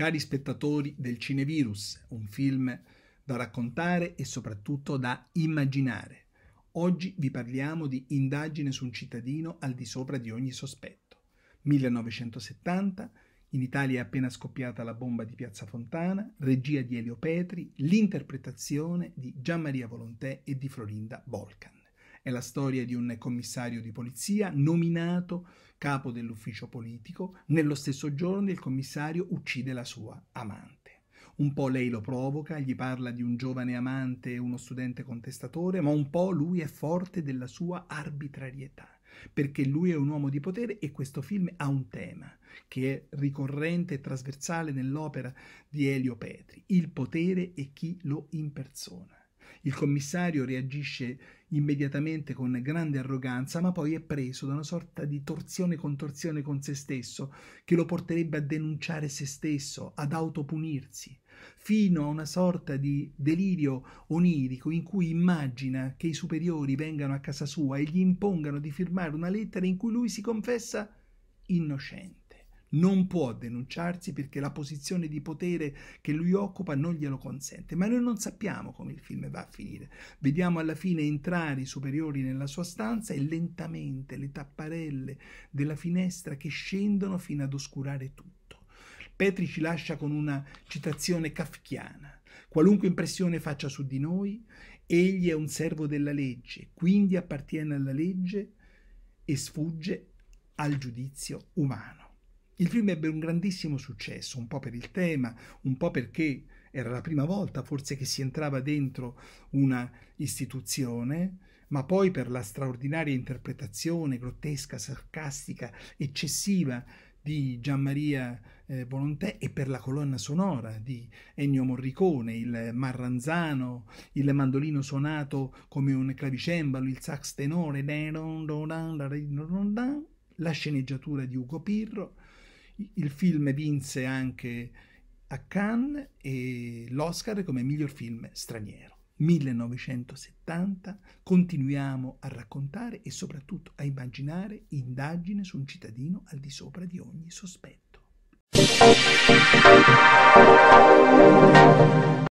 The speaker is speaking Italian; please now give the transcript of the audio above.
Cari spettatori del Cinevirus, un film da raccontare e soprattutto da immaginare. Oggi vi parliamo di Indagine su un cittadino al di sopra di ogni sospetto. 1970, in Italia è appena scoppiata la bomba di Piazza Fontana, regia di Elio Petri, l'interpretazione di Gian Maria Volontè e di Florinda Volcan. È la storia di un commissario di polizia nominato capo dell'ufficio politico. Nello stesso giorno il commissario uccide la sua amante. Un po' lei lo provoca, gli parla di un giovane amante e uno studente contestatore, ma un po' lui è forte della sua arbitrarietà, perché lui è un uomo di potere e questo film ha un tema che è ricorrente e trasversale nell'opera di Elio Petri, il potere e chi lo impersona. Il commissario reagisce immediatamente con grande arroganza, ma poi è preso da una sorta di torsione contorsione con se stesso che lo porterebbe a denunciare se stesso, ad autopunirsi, fino a una sorta di delirio onirico in cui immagina che i superiori vengano a casa sua e gli impongano di firmare una lettera in cui lui si confessa innocente non può denunciarsi perché la posizione di potere che lui occupa non glielo consente. Ma noi non sappiamo come il film va a finire. Vediamo alla fine entrare i superiori nella sua stanza e lentamente le tapparelle della finestra che scendono fino ad oscurare tutto. Petri ci lascia con una citazione kafkiana. Qualunque impressione faccia su di noi, egli è un servo della legge, quindi appartiene alla legge e sfugge al giudizio umano. Il film ebbe un grandissimo successo, un po' per il tema, un po' perché era la prima volta forse che si entrava dentro una istituzione, ma poi per la straordinaria interpretazione grottesca, sarcastica, eccessiva di Gianmaria eh, Volontè e per la colonna sonora di Ennio Morricone, il marranzano, il mandolino suonato come un clavicembalo, il sax tenore, la sceneggiatura di Ugo Pirro, il film vinse anche a Cannes e l'Oscar come miglior film straniero. 1970 continuiamo a raccontare e soprattutto a immaginare indagine su un cittadino al di sopra di ogni sospetto.